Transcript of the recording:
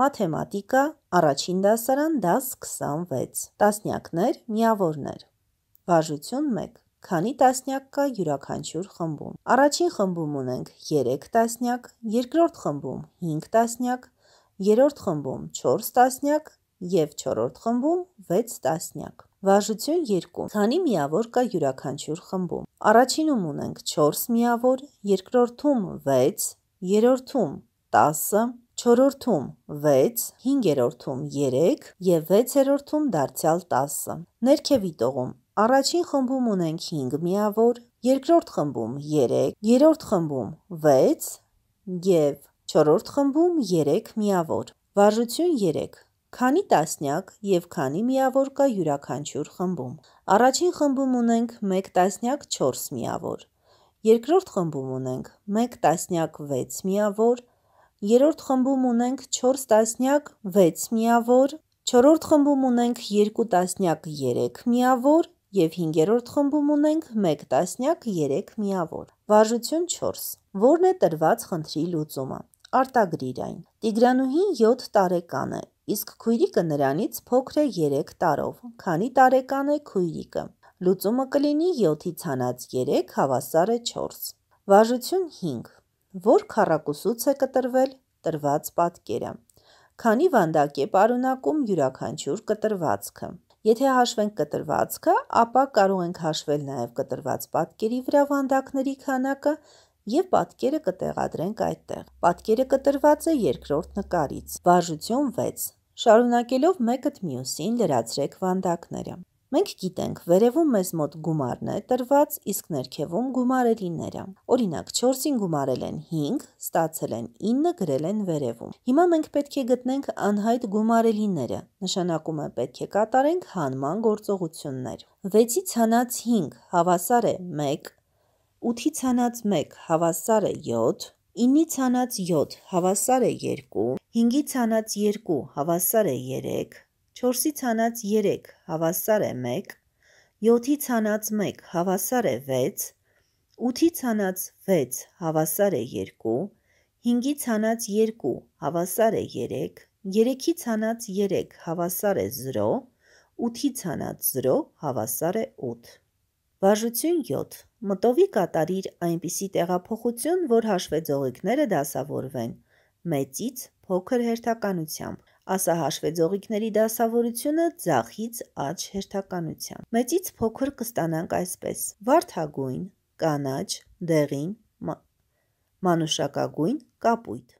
մաթեմատիկա, առաջին դասարան, դաս 26, տասնյակներ, միավորներ, բաժություն 1, քանի տասնյակ կա յուրաքանչյուր խմբում։ Առաջին խմբում ունենք 3 տասնյակ, երկրորդ խմբում 5 տասնյակ, երրորդ խմբում 4 տասնյակ և չորրորդ խմբում 6 տասնյակ։ Վաժություն 2. Քանի միավոր կա յուրաքանչյուր խմբում։ Առաջինում ունենք 4 միավոր, երկրորդում 6, երրորդում 10, 4-րդում 6, 5-րդում 3 և 6-րդում դարձյալ 10։ Ներքևի տողում առաջին խմբում ունենք 5 միավոր, երկրորդ խմբում 3, երրորդ խմբում 6 և 4-րդ խմբում 3 միավոր։ Վարժություն 3. Քանի տասնյակ և քանի միավոր կա յուրաքանչյուր խմբում։ Առաջին խմբում ունենք 1 տասնյակ 4 միավոր, երկրորդ խմբում ունենք 1 տասնյակ 6 միավոր, երրորդ խմբում ունենք 4 տասնյակ 6 միավոր, չորրորդ խմբում ունենք 2 տասնյակ 3 միավոր և հինգերորդ խմբում ունենք 1 տասնյակ 3 միավոր։ Վարժություն 4. Որն է տրված խնդրի լուծումը։ Արտագրիր այն։ Տիգրանուհին 7 տարեկան է, իսկ քույրիկը նրանից փոքր է 3 տարով։ Քանի տարեկան է քույրիկը։ Լուծումը կլինի 7-ի ցանած 3 հավասար է 4։ Վարժություն 5 որ քառակուսուց է կտրվել տրված պատկերը։ Քանի վանդակ է պարունակում յուրաքանչյուր կտրվածքը։ Եթե հաշվենք կտրվածքը, ապա կարող ենք հաշվել նաև կտրված պատկերի վրա վանդակների քանակը և պատկերը կտեղադրենք այդտեղ։ Պատկերը կտրված է երկրորդ նկարից։ Վարժություն 6։ Շարունակելով մեկըդ մյուսին լրացրեք վանդակները։ Մենք գիտենք, վերևում մեզ մոտ գումարն է տրված, իսկ ներքևում գումարելիները։ Օրինակ 4-ին գումարել են 5, ստացել են 9, գրել են վերևում։ Հիմա մենք պետք է գտնենք անհայտ գումարելիները։ Նշանակում է պետք է կատարենք հանման գործողություններ։ 6-ից հանած 5 հավասար է 1, 8-ից հանած 1 հավասար է 7, 9-ից հանած 7 հավասար է 2, 5-ից հանած 2 հավասար է 3, 4-ի ցանած 3 հավասար է 1, 7-ի ցանած 1 հավասար է 6, 8-ի ցանած 6 հավասար է 2, 5-ի ցանած 2 հավասար է 3, 3-ի ցանած 3 հավասար է 0, 8-ի ցանած 0 հավասար է 8։ Բաժություն 7. Մտովի կատարիր այնպիսի տեղափոխություն, որ հաշվեծողիկները դասավորվեն մեծից փոքր հերթականությամբ Ասա հաշվե ձողիկների դասավորությունը ձախից աջ հերթականության։ Մեծից փոքր կստանանք այսպես. վարդագույն, կանաչ, դեղին, մանուշակագույն, կապույտ։